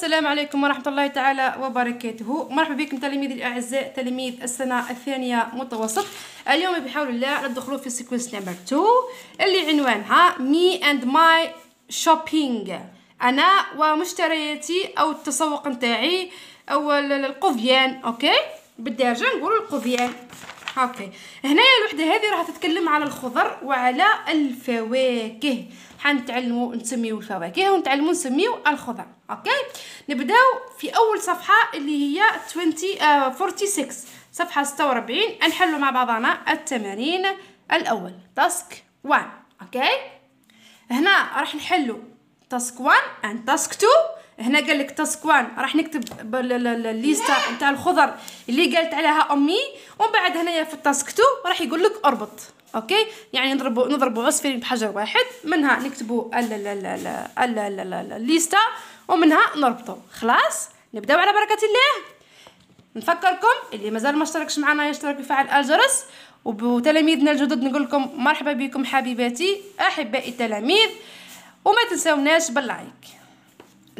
السلام عليكم ورحمة الله تعالى وبركاته مرحبا بكم تلاميذي الأعزاء تلاميذ السنة الثانية متوسط اليوم بحول الله ندخلوا في سيكونس نمبر 2 اللي عنوانها مي اند ماي شوبينج أنا ومشترياتي أو التسوق نتاعي أو القفيان أوكي بالدارجة نقولوا القفيان اوكي هنايا الوحده هذه راح تتكلم على الخضر وعلى الفواكه حنتعلموا نسميو الفواكه ونتعلموا نسميو الخضر اوكي نبداو في اول صفحه اللي هي 20 46 آه، صفحه 46 نحلوا مع بعضنا التمارين الاول تاسك 1 اوكي هنا راح نحلوا تاسك 1 اند تاسك 2 هنا قال لك تسكوان راح نكتب الليستا نتاع الخضر اللي قالت عليها امي ومن بعد هنايا في التاسك 2 راح يقول لك اربط اوكي يعني نضربوا نضربوا عصفورين بحجر واحد منها نكتبوا الليستا ومنها نربطوا خلاص نبداو على بركه الله نفكركم اللي مازال ما اشتركش معنا يشترك ويفعل الجرس وتلاميذنا الجدد نقول لكم مرحبا بكم حبيباتي احبائي التلاميذ وما تنساوناش باللايك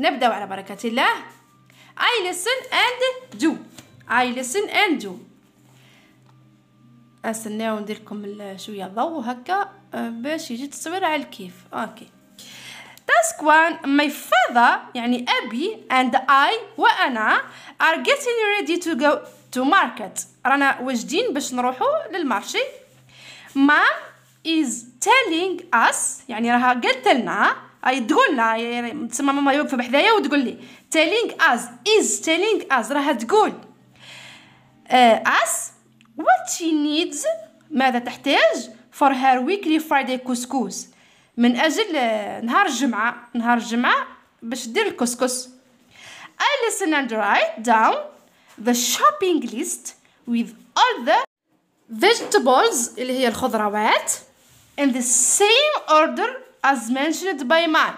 نبدأ على بركة الله I listen and do I listen and do استناو ندير لكم شويه ضوء هكا آه، باش يجي تصوير على الكيف اوكي Task one My father يعني ابي and I وانا are getting ready to go to market رانا وجدين باش نروحوا للمارشي Mom is telling us يعني رها قلت لنا اي تقول لها يعني تسمى ماما يوقف بحذايا وتقول لي تيلينغ از از تيلينغ از راها تقول اس وات شي نيدز ماذا تحتاج فور هير ويكلي فرايدي كسكس من اجل آه، نهار الجمعه نهار الجمعه باش دير الكسكس اي لسن اند رايت داون ذا شوبينغ ليست with all the vegetables اللي هي الخضروات in the same order as mentioned by man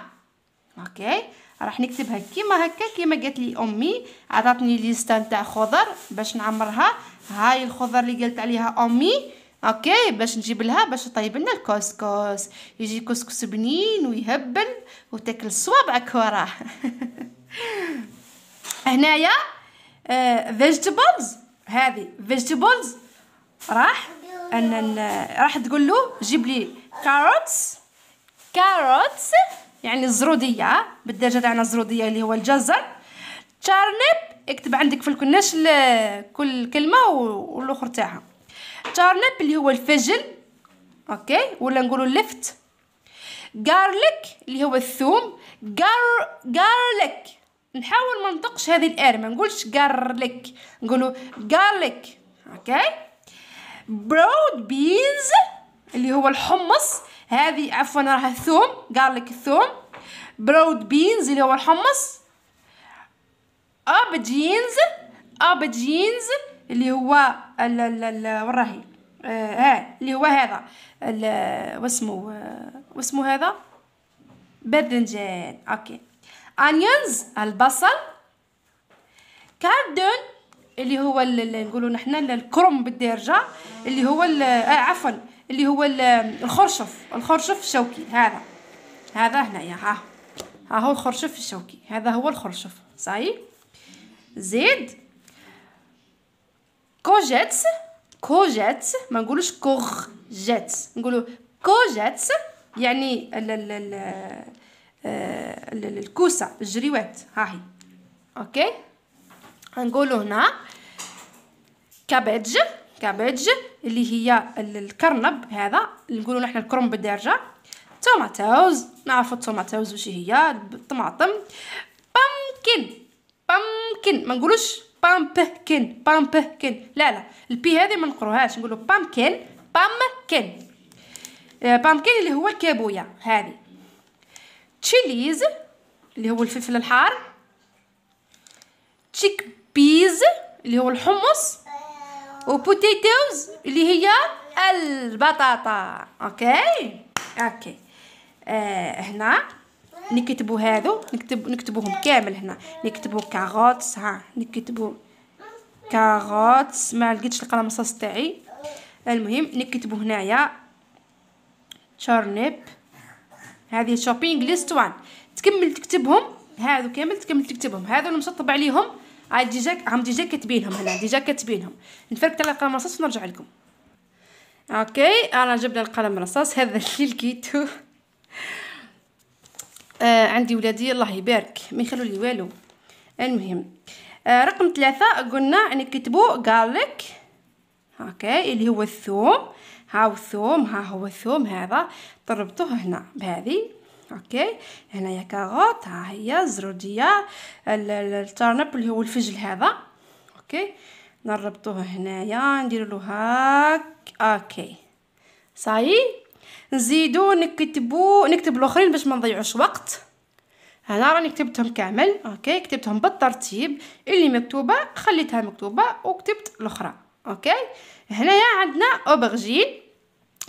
اوكي راح نكتبها كيما هكا كيما قالت لي امي عطاتني ليستا نتاع خضر باش نعمرها هاي الخضر اللي قالت عليها امي اوكي باش نجيب لها باش طيب لنا الكسكس يجي كسكس بنين ويهبل وتاكل صوابعك وراه هنايا فيجيتابلز آه، هذه فيجيتابلز راح ان راح تقول له جيب لي كاروتس كاروتس يعني الزروديه بالدرجة تاعنا الزروديه اللي هو الجزر تشارنب اكتب عندك في الكناش كل كلمه والاخر تاعها تشارنب اللي هو الفجل اوكي ولا نقولوا اللفت جارليك اللي هو الثوم جار جارليك نحاول ما نطقش هذه الار ما نقولش جارليك نقولوا جارليك اوكي برود بينز اللي هو الحمص هذه عفوا راح الثوم لك الثوم برود بينز اللي هو الحمص اب جينز اب جينز اللي هو ال ال ال وين راهي ها آه، آه، اللي هو هذا ال واسمه آه، واسمه هذا باذنجان اوكي انيونز البصل كاردون اللي هو نقولوا نحنا الكرم بالدارجه اللي هو آه عفوا اللي هو الخرشف الخرشف الشوكي هذا هذا هنايا ها ها هو الخرشف الشوكي هذا هو الخرشف صاي زيد كوجيتس كوجيتس ما نقولوش كوخ جيتس نقولو كوجيتس يعني ال ال آه، ال ال الكوسة الجريوات ها هي اوكي نقولو هنا كابيج كابيج اللي هي الكرنب هذا نقولوا نحنا الكرنب بالدارجه توماتوز نعرف التوماتوز واش هي الطماطم بامكن بامكن ما نقولوش بامبكن بامبكن لا لا البي هذه ما نقروهاش نقولوا بامكن بامكن بامكن اللي هو الكابويا هذه تشيليز اللي هو الفلفل الحار تشيك بيز اللي هو الحمص وبوتيتوز اللي هي البطاطا اوكي اوكي آه هنا نكتبوا هادو نكتب نكتبوهم كامل هنا نكتبوا كاروتس ها نكتبوا كاروتس ما لقيتش الرصاص تاعي المهم نكتبوا هنايا تشارنيب هذه شوبينغ ليست وان تكمل تكتبهم هادو كامل تكمل تكتبهم هادو المسطب عليهم عاد ديجا عم ديجا كاتبينهم هنا ديجا كاتبينهم نفرك على القلم الرصاص ونرجع لكم اوكي انا جبنا القلم الرصاص هذا اللي لقيتو آه عندي ولادي الله يبارك ما يخلوا لي والو المهم آه رقم ثلاثة قلنا نكتبوا قالك اوكي اللي هو الثوم هاو الثوم ها هو الثوم هذا تربطوه هنا بهذه اوكي هنايا كاروت ها هي الزروديه الترنب اللي هو الفجل هذا اوكي نربطوه هنايا نديرو له هاك اوكي صاي نزيدو نكتبو نكتب الاخرين باش ما نضيعوش وقت هنا راني كتبتهم كامل اوكي كتبتهم بالترتيب اللي مكتوبه خليتها مكتوبه وكتبت الاخرى اوكي هنايا عندنا اوبرجين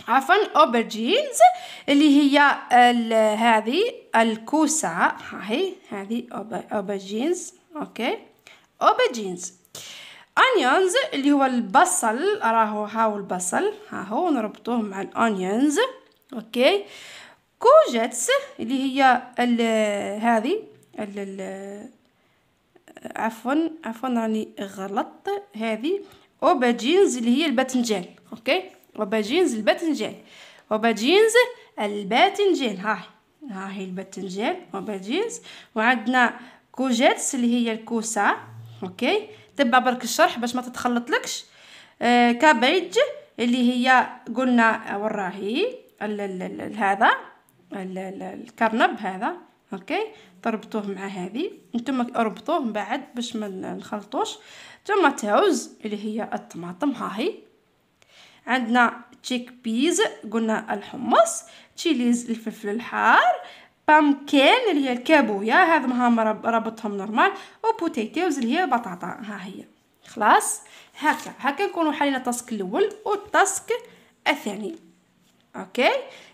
عفوا اوبرجينز اللي هي هذه الكوسة هاي هذه أوباجينز أوكي أوباجينز أنيونز اللي هو البصل راهو هاو البصل ها هو نربطوه مع الأنيونز أوكي كوجتس اللي هي ال هذه ال عفوا عفوا راني غلطت هذه أوباجينز اللي هي الباذنجان أوكي أوباجينز الباذنجان وباجينز الباتنجان ها ها هي الباذنجان وباجينز وعندنا كوجيتس اللي هي الكوسة اوكي تبع برك الشرح باش ما تتخلطلكش آه، كابيج اللي هي قلنا وراهي هذا الكرنب هذا اوكي تربطوه مع هذه نتوما اربطوه من بعد باش ما نخلطوش ثم تعوز اللي هي الطماطم ها هي عندنا تشيك بيز قلنا الحمص تشيليز الفلفل الحار بامكين اللي هي الكابويا هذا مهم ربطهم نورمال وبوتيتوز اللي هي بطاطا ها هي خلاص هكا هكا نكونوا حلينا التاسك الاول والتاسك الثاني اوكي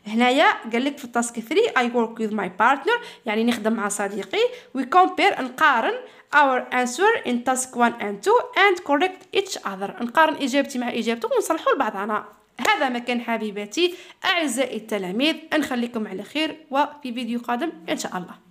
هنايا قال لك في التاسك 3 اي ورك وذ ماي بارتنر يعني نخدم مع صديقي وي كومبير نقارن our answer in task 1 and 2 and correct each other نقارن اجابتي مع اجابته ونصلحوا لبعضنا هذا ما كان حبيباتي اعزائي التلاميذ نخليكم على خير وفي فيديو قادم ان شاء الله